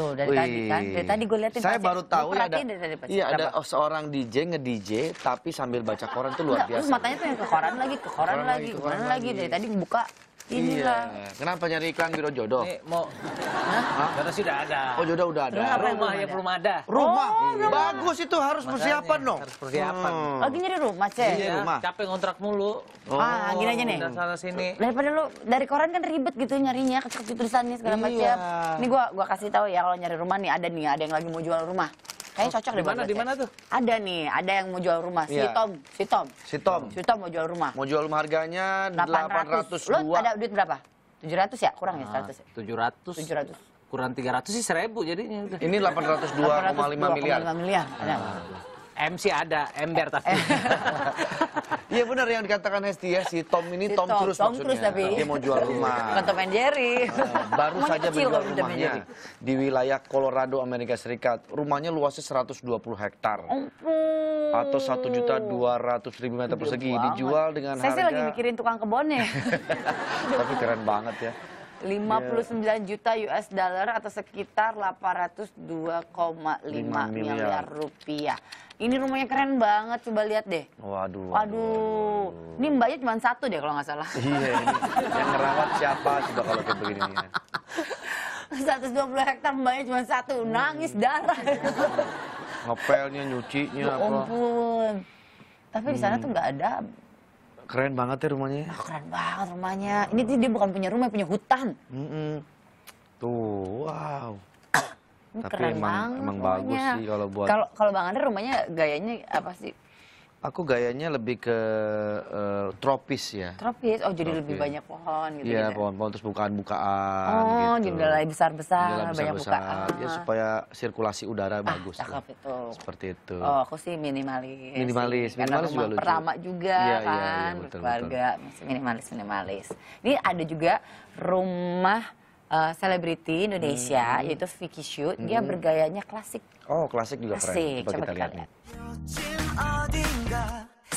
Tuh dari Wih. tadi kan, dari tadi gue liatin. Saya pasir. Ya? baru tahu ya ada, ya? iya ada seorang DJ nge DJ tapi sambil baca koran tuh luar Nggak, biasa. Matanya tuh yang ke koran lagi, ke koran, koran lagi, lagi, ke koran lagi. lagi. Dari tadi buka Iya. inilah. Iya. Kenapa nyari iklan biro jodoh? Nih, mau. Hah? Jodoh sih ada. Oh, jodoh udah ada. Rumah, rumah ya belum ada. Rumah. Oh, iya. Bagus itu harus Makanya, persiapan dong. Harus persiapan. Hmm. Lagi nyari rumah, Cek. Iya, iya, rumah. Capek ngontrak mulu. Oh, ah, gini aja nih. Udah sana sini. Daripada lu dari koran kan ribet gitu nyarinya, kecil tulisannya segala iya. macam. Ini gua gua kasih tahu ya kalau nyari rumah nih ada nih, ada yang lagi mau jual rumah. Kayaknya cocok deh mana? Di mana tuh? Ada nih, ada yang mau jual rumah. Iya. Si Tom, si Tom. Si Tom. Si Tom mau jual rumah. Mau jual harganya 800. Lu ada duit berapa? 700 ya? Kurang ya 100 ah, ya? Tujuh 700. Kurang 300 sih seribu jadinya. udah. Ini 802,5 miliar. 802,5 miliar. Ada. Ah. MC ada, ember eh. tapi. Iya benar yang dikatakan Hesti ya, si Tom ini si Tom, Tom Cruise Tom maksudnya. Cruise tapi. Dia mau jual rumah. Bukan Tom and Jerry. Eh, baru Mungkin saja menjual rumahnya di wilayah Colorado, Amerika Serikat. Rumahnya luasnya 120 hektar. Oh. Atau 1 juta 200 ribu meter persegi. Dijual dengan Saya harga... Saya sih lagi mikirin tukang kebonnya. tapi keren banget ya. 59 yeah. Iya. juta US dollar atau sekitar 802,5 miliar. miliar rupiah. Ini rumahnya keren banget, coba lihat deh. Waduh. Waduh. waduh. Ini mbaknya cuma satu deh kalau nggak salah. Iya, ini. yang ngerawat siapa coba kalau kayak begini. 120 hektar mbaknya cuma satu, hmm. nangis darah. Ngepelnya, nyucinya ya apa. Tapi di sana hmm. tuh nggak ada Keren banget ya rumahnya. Oh, keren banget rumahnya. Ini dia bukan punya rumah, punya hutan. Mm -mm. Tuh, wow. Ini tapi keren emang emang rumahnya. bagus sih kalau buat kalau kalau bang Andre rumahnya gayanya apa sih Aku gayanya lebih ke uh, tropis ya. Tropis, oh jadi tropis. lebih banyak pohon gitu, iya, gitu. ya pohon-pohon terus bukaan-bukaan. Oh gitu. jendela besar-besar, banyak besar. bukaan. Ya supaya sirkulasi udara ah, bagus. Cakep itu. Seperti itu. Oh aku sih minimalis. Minimalis, sih. minimalis juga lucu. pertama juga ya, kan, ya, ya, betul, keluarga betul. minimalis minimalis. Ini ada juga rumah Eh, selebriti uh, Indonesia hmm. yaitu Vicky Shoot hmm. dia bergayanya klasik. Oh, klasik juga klasik. keren. Coba, Coba kita, kita lihat. lihat.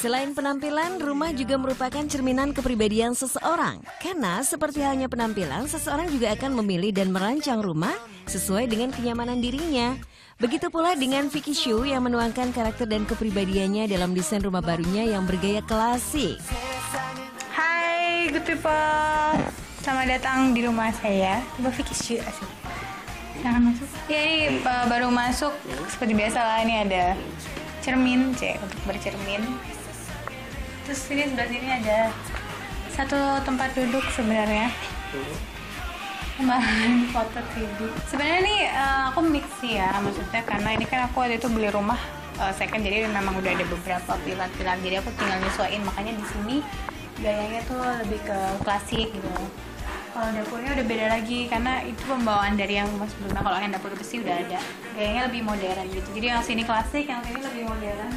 Selain penampilan, rumah juga merupakan cerminan kepribadian seseorang. Karena seperti halnya penampilan, seseorang juga akan memilih dan merancang rumah sesuai dengan kenyamanan dirinya. Begitu pula dengan Vicky Shu yang menuangkan karakter dan kepribadiannya dalam desain rumah barunya yang bergaya klasik. Hai, good people. Selamat datang di rumah saya. Coba Vicky asik. Silahkan masuk. Ya ini iya, iya, baru masuk seperti biasa lah ini ada cermin c untuk bercermin. Terus ini sebelah sini ada satu tempat duduk sebenarnya. Kemarin foto 3 Sebenarnya ini eh, aku mix sih ya maksudnya karena ini kan aku waktu itu beli rumah uh, second jadi memang udah ada beberapa pilihan-pilihan jadi aku tinggal nyesuaiin makanya di sini gayanya tuh lebih ke klasik gitu kalau dapurnya udah beda lagi karena itu pembawaan dari yang sebelumnya kalau yang dapur besi udah ada kayaknya lebih modern gitu jadi yang sini klasik yang sini lebih modern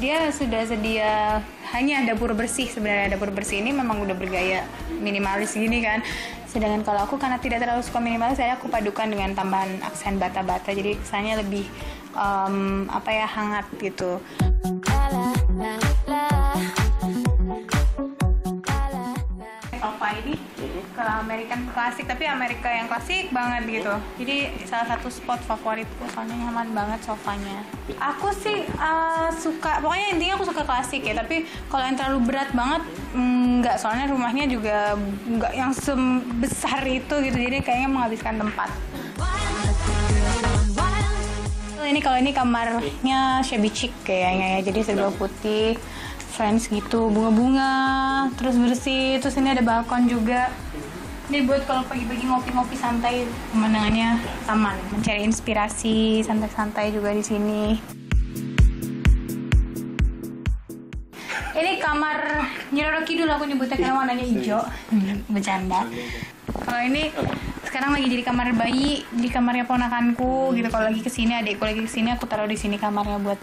dia sudah sedia hanya dapur bersih sebenarnya dapur bersih ini memang udah bergaya minimalis gini kan sedangkan kalau aku karena tidak terlalu suka minimalis saya aku padukan dengan tambahan aksen bata-bata jadi kesannya lebih um, apa ya hangat gitu. ke American klasik tapi Amerika yang klasik banget gitu jadi salah satu spot favoritku soalnya nyaman banget sofanya aku sih uh, suka pokoknya intinya aku suka klasik ya tapi kalau yang terlalu berat banget mm, nggak soalnya rumahnya juga nggak yang sebesar itu gitu jadi kayaknya menghabiskan tempat ini kalau ini kamarnya shabby chic kayaknya ya jadi serba putih friends gitu bunga-bunga terus bersih terus ini ada balkon juga ini buat kalau pagi-pagi ngopi-ngopi santai, pemandangannya taman. Mencari inspirasi, santai-santai juga di sini. Ini kamar Nyiroro Kidul aku nyebutnya karena warnanya hijau. Iya. bercanda. Iya. Kalau ini sekarang lagi jadi kamar bayi di kamarnya ponakanku hmm. gitu kalau lagi kesini adikku lagi kesini aku taruh di sini kamarnya buat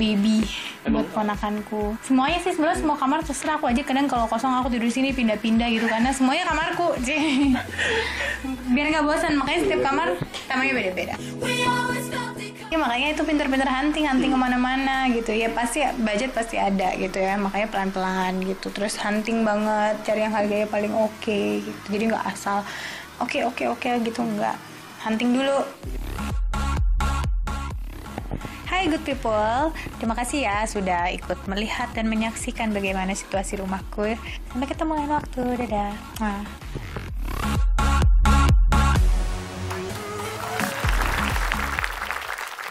baby Emang? buat ponakanku semuanya sih sebenarnya semua kamar terserah aku aja kadang kalau kosong aku tidur di sini pindah-pindah gitu karena semuanya kamarku biar nggak bosan makanya setiap iya, kamar tamanya beda-beda ya makanya itu pinter-pinter hunting hunting hmm. kemana-mana gitu ya pasti budget pasti ada gitu ya makanya pelan-pelan gitu terus hunting banget cari yang harganya paling oke okay, gitu jadi nggak asal oke okay, oke okay, oke okay, gitu enggak hunting dulu Hai good people, terima kasih ya sudah ikut melihat dan menyaksikan bagaimana situasi rumahku. Sampai ketemu lain waktu, dadah. Nah.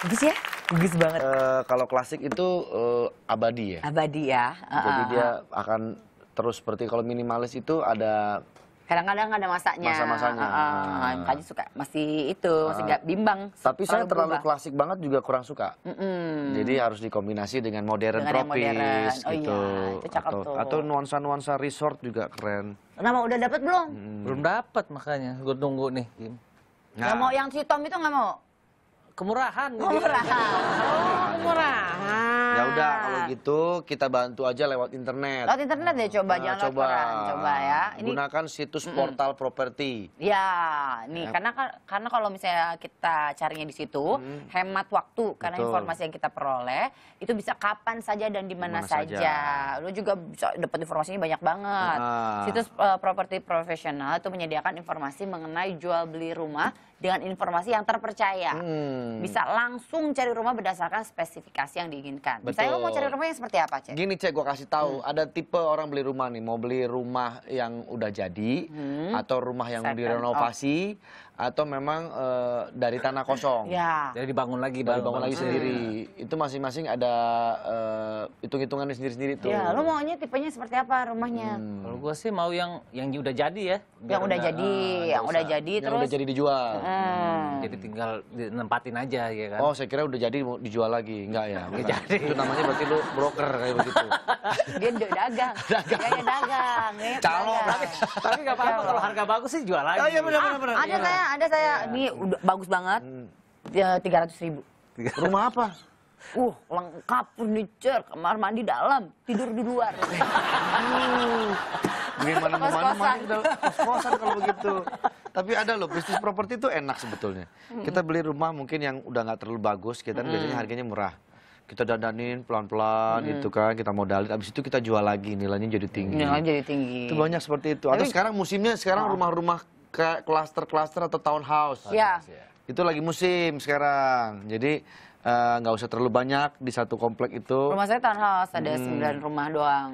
Bagus ya, bagus banget. Uh, kalau klasik itu uh, abadi ya. Abadi ya. Uh, Jadi dia akan terus seperti kalau minimalis itu ada kadang-kadang ada masaknya masa-masanya uh, uh, makanya suka masih itu masih ah. gak bimbang tapi saya terlalu berubah. klasik banget juga kurang suka mm -mm. jadi harus dikombinasi dengan modern dengan tropis modern. Oh, gitu iya, cakep atau, atau nuansa-nuansa resort juga keren Nama udah dapat belum hmm. belum dapat makanya gue tunggu nih nah. Gak mau yang si Tom itu nggak mau kemurahan kemurahan oh, kemurahan Ya udah kalau nah. gitu kita bantu aja lewat internet. Lewat internet ya coba nah, jangan coba. coba ya. Ini gunakan situs mm -mm. portal properti. Ya, nih ya. karena karena kalau misalnya kita carinya di situ hmm. hemat waktu karena Betul. informasi yang kita peroleh itu bisa kapan saja dan di mana saja. saja. Lu juga bisa dapat informasinya banyak banget. Nah. Situs uh, properti profesional itu menyediakan informasi mengenai jual beli rumah dengan informasi yang terpercaya. Hmm. Bisa langsung cari rumah berdasarkan spesifikasi yang diinginkan. Betul. Misalnya lo mau cari rumah yang seperti apa, Cek? Gini, Cek, gue kasih tahu. Hmm. Ada tipe orang beli rumah nih. Mau beli rumah yang udah jadi, hmm. atau rumah yang Second. direnovasi, atau memang e, dari tanah kosong. Ya. Jadi dibangun lagi, baru bangun lagi sendiri. Hmm. Itu masing-masing ada e, hitung-hitungannya sendiri-sendiri tuh. Ya, lo maunya tipenya seperti apa rumahnya? Hmm. Kalau gue sih mau yang yang udah jadi ya. Yang udah, jadi, uh, yang udah jadi yang terus. udah jadi dijual. Hmm. Hmm. Jadi tinggal nempatin aja ya kan. Oh, saya kira udah jadi mau dijual lagi. Enggak ya. enggak jadi. Itu namanya berarti lo broker kayak begitu. Dia dagang. dagang. Kayak dagang. Calon. Tapi, tapi gak apa-apa ya. kalau harga bagus sih jual lagi. Oh iya benar-benar. Ah, benar. ada kayak iya ada saya. ya. Ini udah bagus banget. Hmm. Ya, tiga ratus ribu. Rumah apa? Uh, lengkap furniture, kamar mandi dalam, tidur di luar. gimana mana mana mana gitu. kos-kosan kalau begitu. Tapi ada loh, bisnis properti itu enak sebetulnya. Hmm. Kita beli rumah mungkin yang udah nggak terlalu bagus, kita kan hmm. biasanya harganya murah kita dandanin pelan-pelan hmm. gitu kan kita modalin abis itu kita jual lagi nilainya jadi tinggi nilainya jadi tinggi itu banyak seperti itu atau Tapi, sekarang musimnya sekarang rumah-rumah ke klaster-klaster atau townhouse. Ya. Itu lagi musim sekarang. Jadi eh, nggak uh, usah terlalu banyak di satu komplek itu. Rumah saya townhouse ada hmm. 9 rumah doang.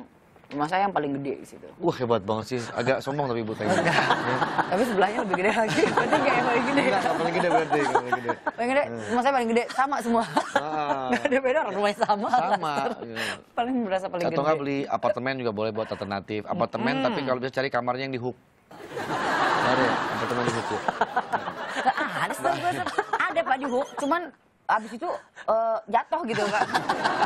Rumah saya yang paling gede di situ. Wah hebat banget sih, agak sombong tapi ibu tanya. Iya. tapi sebelahnya lebih gede lagi, berarti kayak yang paling gede. Enggak, paling gede berarti, paling gede. Paling gede, hmm. rumah saya paling gede, sama semua. Ah, Gak ada beda, orang rumahnya sama. Sama. Iya. Paling berasa paling Atau gede. Atau nggak beli apartemen juga boleh buat alternatif. Apartemen hmm. tapi kalau bisa cari kamarnya yang di hook ada ya? teman cuma di buku? Ah, ada sih, ada Pak Juhu. Cuman abis itu uh, jatuh gitu kan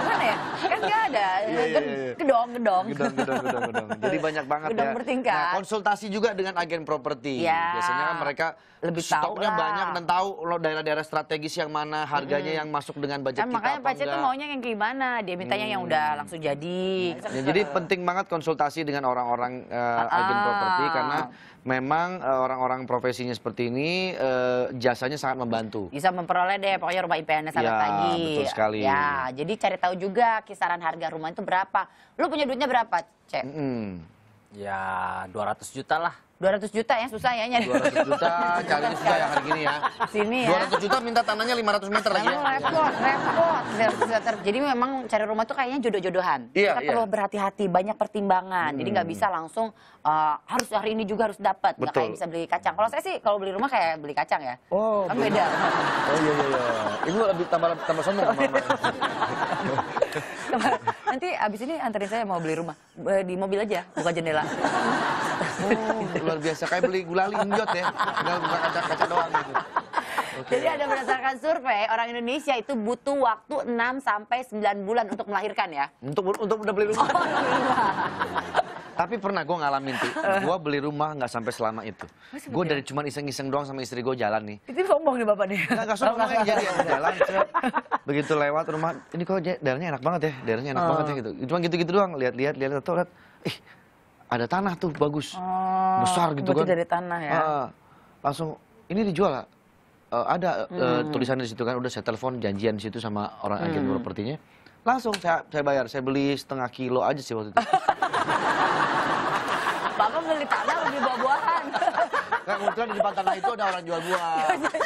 mana ya kan nggak ada iya, iya, iya. gedong gedong gedong gedong gedong jadi banyak banget gedong ya bertingkat. nah konsultasi juga dengan agen properti ya, biasanya kan mereka lebih stoknya tahu banyak dan tahu lo daerah-daerah strategis yang mana harganya hmm. yang masuk dengan budget kan, kita makanya Pak tuh maunya yang gimana dia mintanya hmm. yang udah hmm. langsung jadi ya, jadi penting banget konsultasi dengan orang-orang uh, agen ah, ah. properti karena memang eh, orang-orang profesinya seperti ini uh, jasanya sangat membantu. Bisa memperoleh deh pokoknya rumah IPN sampai ya, pagi. betul sekali. Ya, jadi cari tahu juga kisaran harga rumah itu berapa. Lu punya duitnya berapa, Cek? Mm -hmm. Ya, 200 juta lah. 200 juta ya susah ya nyari 200 juta cari susah ya hari gini ya sini ya 200 juta minta tanahnya 500 meter lagi Memang ya. repot repot 200 meter jadi memang cari rumah tuh kayaknya jodoh-jodohan iya, kita iya. perlu berhati-hati banyak pertimbangan hmm. jadi nggak hmm. bisa langsung uh, harus hari ini juga harus dapat nggak kayak bisa beli kacang kalau saya sih kalau beli rumah kayak beli kacang ya oh, kan beda oh iya iya iya itu lebih tambah tambah sombong sama nanti abis ini anterin saya mau beli rumah eh, di mobil aja buka jendela Oh, luar biasa. Kayak beli gulali injot ya. Tinggal buka kaca-kaca doang gitu. Okay. Jadi ada berdasarkan survei, orang Indonesia itu butuh waktu 6 sampai 9 bulan untuk melahirkan ya. Untuk untuk udah beli rumah. Oh, Tapi pernah gue ngalamin tuh, eh. gue beli rumah nggak sampai selama itu. Gue iya? dari cuman iseng-iseng doang sama istri gue jalan nih. Itu sombong nih bapak nih. Gak, sombong, oh, jadi yang jalan. Begitu lewat rumah, ini kok daerahnya enak banget ya, daerahnya enak uh. banget ya gitu. Cuma gitu-gitu doang, lihat-lihat, lihat-lihat, lihat, ih ada tanah tuh bagus oh, besar gitu kan dari tanah ya uh, langsung ini dijual Uh, ada uh, tulisannya di situ kan udah saya telepon janjian di situ sama orang agen hmm. propertinya langsung saya saya bayar saya beli setengah kilo aja sih waktu itu Kan kebetulan di depan tanah itu ada orang jual buah. Iya, iya. gitu.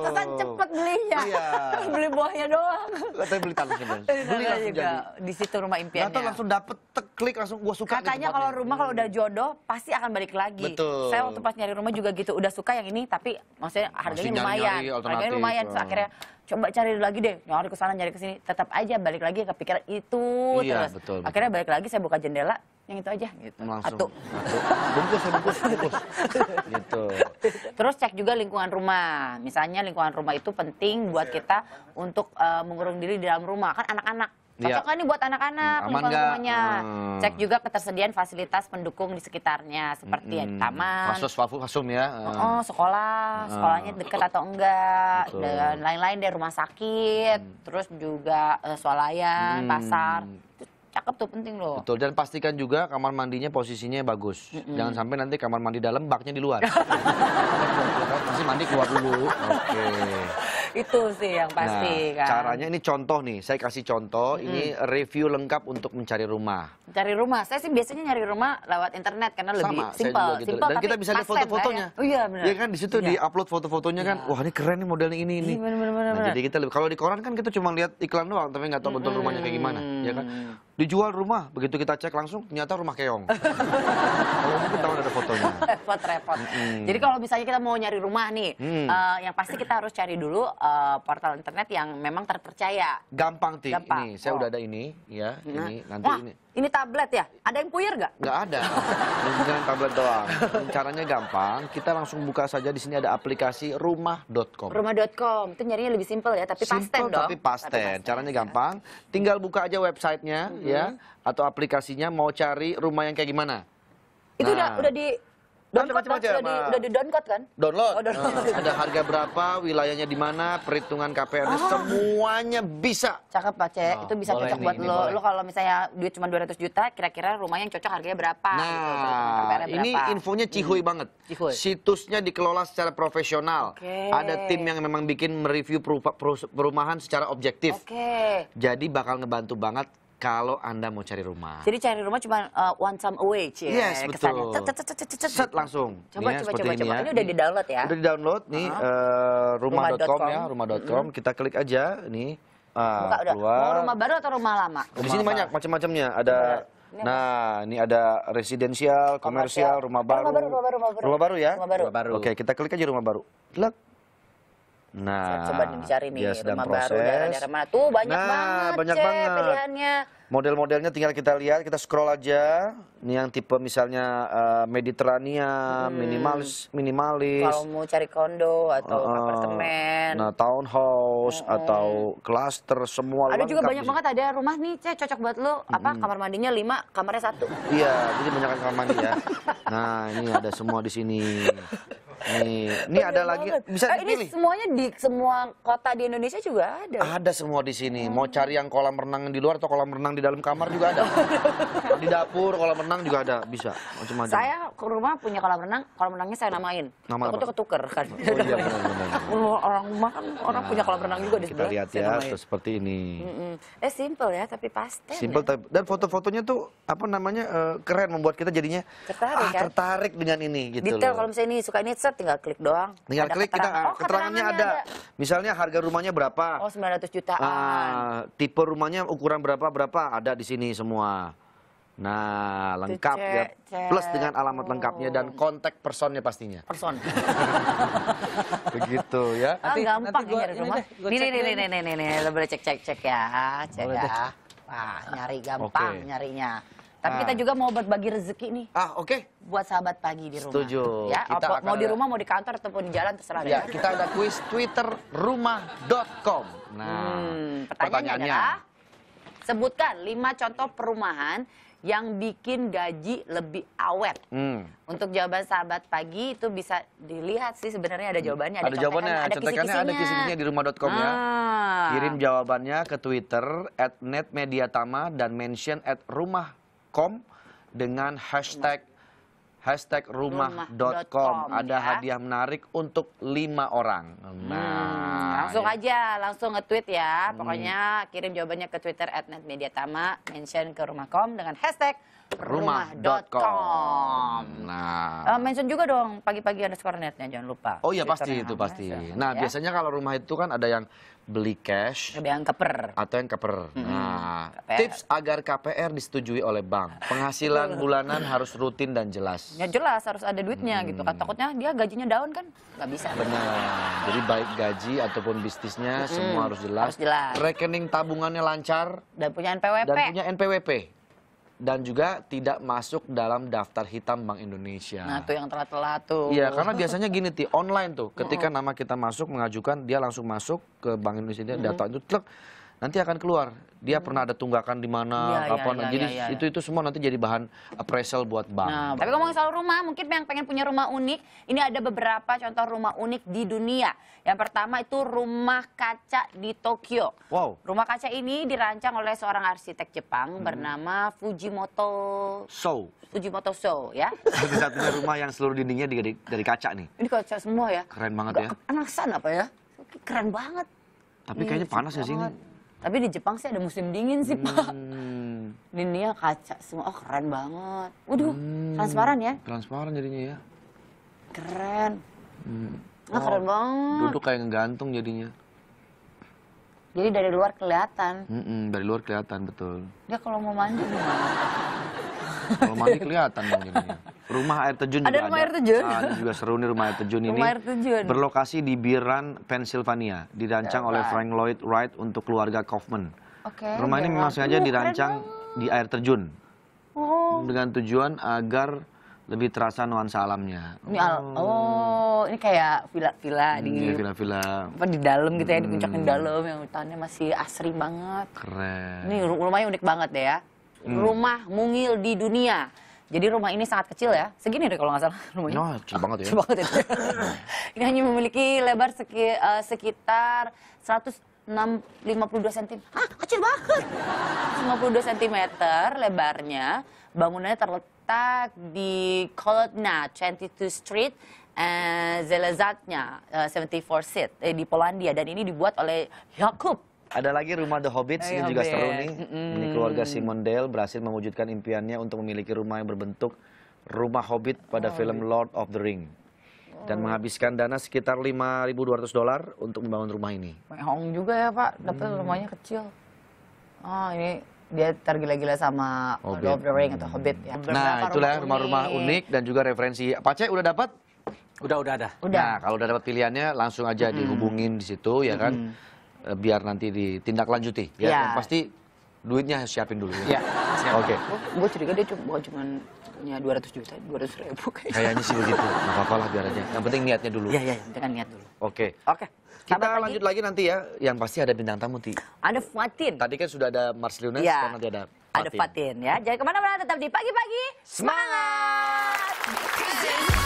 Pantesan cepet belinya. Iya. beli buahnya doang. Tapi beli tanah sebenarnya. Beli langsung juga. jadi. Di situ rumah impiannya. Atau langsung dapet klik langsung gue suka. Katanya kalau rumah kalau udah hmm. jodoh pasti akan balik lagi. Betul. Saya waktu pas nyari rumah juga gitu udah suka yang ini tapi maksudnya harganya lumayan. Harganya lumayan. Terus hmm. akhirnya coba cari lagi deh nyari ke sana nyari ke sini tetap aja balik lagi kepikiran itu iya, terus betul, betul. akhirnya balik lagi saya buka jendela yang itu aja gitu. Langsung. Atuh. Bungkus, bungkus, bungkus. gitu. Terus cek juga lingkungan rumah. Misalnya lingkungan rumah itu penting buat iya. kita untuk uh, mengurung diri di dalam rumah. Kan anak-anak Cocok kan ya. buat anak-anak hmm, lingkungan rumahnya. Hmm. Cek juga ketersediaan fasilitas pendukung di sekitarnya seperti hmm. ya, taman. kasus fasum ya. Oh, oh sekolah, hmm. sekolahnya dekat atau enggak Betul. dan lain-lain dari rumah sakit, hmm. terus juga uh, swalayan, hmm. pasar. Cakep tuh penting loh. Betul dan pastikan juga kamar mandinya posisinya bagus. Mm -hmm. Jangan sampai nanti kamar mandi dalam baknya di luar. Masih mandi keluar dulu. Oke. Okay. Itu sih yang pasti nah, kan. Caranya ini contoh nih, saya kasih contoh, mm -hmm. ini review lengkap untuk mencari rumah. Cari rumah. Saya sih biasanya nyari rumah lewat internet karena Sama, lebih simpel, gitu. simple dan kita bisa lihat foto-fotonya. Oh iya benar. Iya kan di situ iya. di-upload foto-fotonya kan, iya. kan. Wah, ini keren nih modelnya ini ini. Iya, bener, bener, nah, bener. jadi kita kalau di koran kan kita cuma lihat iklan doang tapi nggak tahu mm -hmm. rumahnya kayak gimana. Hmm ya kan. Hmm. Dijual rumah, begitu kita cek langsung ternyata rumah keong. kalau mungkin gitu tahu ada fotonya. Repot-repot. Mm -hmm. Jadi kalau misalnya kita mau nyari rumah nih, mm. uh, yang pasti kita harus cari dulu uh, portal internet yang memang terpercaya. Gampang, Ti. Gampang. Ini, saya oh. udah ada ini, ya. -hmm. Ini, nanti nah. ini. Ini tablet ya? Ada yang puyer nggak? Nggak ada. Dengan tablet doang. Caranya gampang. Kita langsung buka saja di sini ada aplikasi rumah.com. Rumah.com. Itu nyarinya lebih simpel ya, tapi pasten dong. tapi pasten. Tapi pasten. Caranya gampang. Tinggal buka aja websitenya mm -hmm. ya, mm-hmm. atau aplikasinya mau cari rumah yang kayak gimana. Itu nah. udah udah di Download macam-macam. Sudah, di, udah di download kan? Download. Oh, download. Nah, ada harga berapa, wilayahnya di mana, perhitungan kpr oh. Ah. semuanya bisa. Cakep Pak Cek, oh, itu bisa cocok ini, buat lo. Boleh. Lo kalau misalnya duit cuma 200 juta, kira-kira rumah yang cocok harganya berapa? Gitu. Nah, berapa? ini infonya cihuy hmm. banget. Cihuy. Situsnya dikelola secara profesional. Okay. Ada tim yang memang bikin mereview perumahan secara objektif. Oke. Okay. Jadi bakal ngebantu banget kalau Anda mau cari rumah. Jadi cari rumah cuma uh, one time away, Cie. Yes, betul. Set langsung. Coba, nih, ya, coba, coba, ini, coba. Ya. udah di-download ya? Udah di-download, nih uh -huh. uh, eh, rumah.com rumah ya, rumah.com. Mm-hmm. Kita klik aja, nih. Uh, Keluar. Mau rumah baru atau rumah lama? Di sini banyak, macam-macamnya. Ada... Ini nah, ini ada residensial, komersial, rumah, baru. rumah baru. Rumah baru, rumah baru, rumah baru ya? Rumah baru. Rumah baru. Oke, kita klik aja rumah baru. Lek. Nah, coba nih dicari nih rumah proses. baru daerah-daerah mana tuh banyak nah, banget, banyak cek, banget pilihannya. Model-modelnya tinggal kita lihat, kita scroll aja. Ini yang tipe misalnya uh, eh, Mediterania, hmm. minimalis, minimalis. Kalau mau cari kondo atau uh, apartemen. Nah, townhouse uh -uh. atau cluster semua. Ada juga banyak banget ada rumah nih, cek cocok buat lu. Apa kamar mandinya lima, kamarnya satu. Iya, jadi banyak kamar mandi ya. nah, ini ada semua di sini. Nih, ini ada lagi banget. bisa dipilih. Eh, ini semuanya di semua kota di Indonesia juga ada. Ada semua di sini. Hmm. Mau cari yang kolam renang di luar atau kolam renang di dalam kamar juga ada. di dapur kolam renang juga ada, bisa. Macam-macam. Saya ke rumah punya kolam renang, kolam renangnya saya namain. Nama Aku tuh ketuker kan. Oh, iya, benar, orang rumah kan orang nah, punya kolam renang juga di Kita lihat ya, seperti ini. Mm -mm. Eh simple ya, tapi pasti. Simple ya. dan foto-fotonya tuh apa namanya uh, keren membuat kita jadinya tertarik, ah, kan? tertarik dengan ini gitu. Detail kalau misalnya ini suka ini set tinggal klik doang. Tinggal ada klik keterangan. kita oh, keterangannya ada. ada. Misalnya harga rumahnya berapa? Oh, 900 jutaan. Uh, tipe rumahnya ukuran berapa berapa ada di sini semua. Nah, lengkap ya. cek, ya. Plus dengan alamat oh. lengkapnya dan oh. kontak personnya pastinya. Person. Begitu ya. Nanti, ah, gampang nanti ya gua, nyari rumah. Nih, nih, nih, nih, nih, nih, nih, boleh cek cek cek ya, cek nih, ya. nih, Wah, nyari gampang nih, nyarinya. Tapi ah. kita juga mau berbagi rezeki nih. Ah, oke. Okay. Buat sahabat pagi di rumah. Setuju. Ya, kita apa, akan... mau di rumah, mau di kantor ataupun di jalan terserah. Ya, kita ada kuis Twitter rumah.com. Nah, hmm, pertanyaannya, pertanyaannya adalah sebutkan lima contoh perumahan yang bikin gaji lebih awet. Hmm. Untuk jawaban sahabat pagi itu bisa dilihat sih sebenarnya ada jawabannya, ada, ada jawabannya, ada contekannya ada kisi-kisinya di rumah.com ya. ah. ya. Kirim jawabannya ke Twitter at @netmediatama dan mention at rumah rumah.com dengan hashtag hashtag rumah.com rumah ada ya. hadiah menarik untuk lima orang. Nah, hmm, langsung ya. aja, langsung nge-tweet ya. Pokoknya hmm. kirim jawabannya ke Twitter @netmediatama, mention ke rumah.com dengan hashtag rumah.com. Nah, uh, mention juga dong pagi-pagi ada skornetnya, jangan lupa. Oh iya pasti itu pasti. Nah, ya. biasanya kalau rumah itu kan ada yang beli cash, ada yang keper atau yang keper. Hmm. Nah, KPR. tips agar KPR disetujui oleh bank. Penghasilan bulanan harus rutin dan jelas. Ya jelas harus ada duitnya hmm. gitu. Kan takutnya dia gajinya down kan nggak bisa. Benar. Jadi baik gaji ataupun bisnisnya hmm. semua harus jelas. harus jelas. Rekening tabungannya lancar dan punya NPWP. Dan punya NPWP dan juga tidak masuk dalam daftar hitam Bank Indonesia. Nah, itu yang telat-telat tuh. Iya, karena biasanya gini ti online tuh, ketika mm -hmm. nama kita masuk mengajukan dia langsung masuk ke Bank Indonesia dia mm -hmm. data itu truk nanti akan keluar dia hmm. pernah ada tunggakan di mana ya, apa? ya, jadi ya, ya, itu itu semua nanti jadi bahan appraisal buat bank. Nah, tapi ngomongin soal rumah, mungkin yang pengen punya rumah unik, ini ada beberapa contoh rumah unik di dunia. Yang pertama itu rumah kaca di Tokyo. Wow. Rumah kaca ini dirancang oleh seorang arsitek Jepang hmm. bernama Fujimoto So. Fujimoto So ya. Satu-satunya rumah yang seluruh dindingnya dari, dari kaca nih. Ini kaca semua ya. Keren banget Gak, ya. Anasan apa ya? Keren banget. Tapi kayaknya panas ya sini. Tapi di Jepang sih ada musim dingin sih, hmm. Pak. dia kaca semua. Oh, keren banget. Waduh, hmm. transparan ya. Transparan jadinya ya. Keren. Hmm. oh, keren banget. Duduk kayak ngegantung jadinya. Jadi dari luar kelihatan. Mm -mm, dari luar kelihatan, betul. Dia kalau mau mandi gimana? kalau mandi kelihatan dong jadinya. Rumah air terjun ada juga rumah ada. air terjun. Nah, ini juga seru nih rumah air terjun ini. air terjun. Berlokasi di Biran, Pennsylvania. Dirancang oleh Frank Lloyd Wright untuk keluarga Kaufman. Okay, rumah ini memang sengaja uh, dirancang di air terjun. Oh. Dengan tujuan agar lebih terasa nuansa alamnya. Ini al hmm. oh. ini kayak villa-villa hmm, di iya, villa-villa apa di dalam gitu ya, hmm. di puncak yang hmm. dalam yang hutannya masih asri banget. Keren. Ini rumahnya unik banget deh ya. Hmm. Rumah mungil di dunia. Jadi rumah ini sangat kecil ya, segini deh kalau nggak salah rumahnya. Nah, kecil banget ya. Kecil banget ya. ini hanya memiliki lebar seki, uh, sekitar 152 cm. Ah, kecil banget. 52 cm lebarnya. Bangunannya terletak di Kolodna 22 Street and Zelazatnya uh, 74 Seat eh, di Polandia dan ini dibuat oleh Jakub ada lagi rumah The Hobbits ini juga seru nih. Ini keluarga Simon Dale berhasil mewujudkan impiannya untuk memiliki rumah yang berbentuk rumah Hobbit pada oh, film Lord of the Ring dan oh. menghabiskan dana sekitar 5.200 dolar untuk membangun rumah ini. Mehong juga ya Pak, dapat hmm. rumahnya kecil. Oh ini dia tergila-gila sama Hobbit. Lord of the Ring atau Hobbit ya. Nah itulah rumah-rumah unik. unik dan juga referensi. Pace udah dapat? Udah udah ada. Udah. Nah kalau udah dapat pilihannya langsung aja hmm. dihubungin di situ ya kan. Hmm Eh, biar nanti ditindaklanjuti ya, ya. pasti duitnya siapin dulu ya, ya. oke okay. gue curiga dia cuma cuma punya ratus juta 200 ribu kayaknya kayaknya sih begitu nggak apa-apa lah biar aja yang penting niatnya dulu ya ya dengan niat dulu oke okay. oke okay. kita Sampai lanjut lagi. lagi nanti ya yang pasti ada bintang tamu ti ada Fatin tadi kan sudah ada Marcelino, ya. sekarang nanti ada Fatin. ada Fatin ya jadi kemana-mana tetap di pagi-pagi semangat, semangat!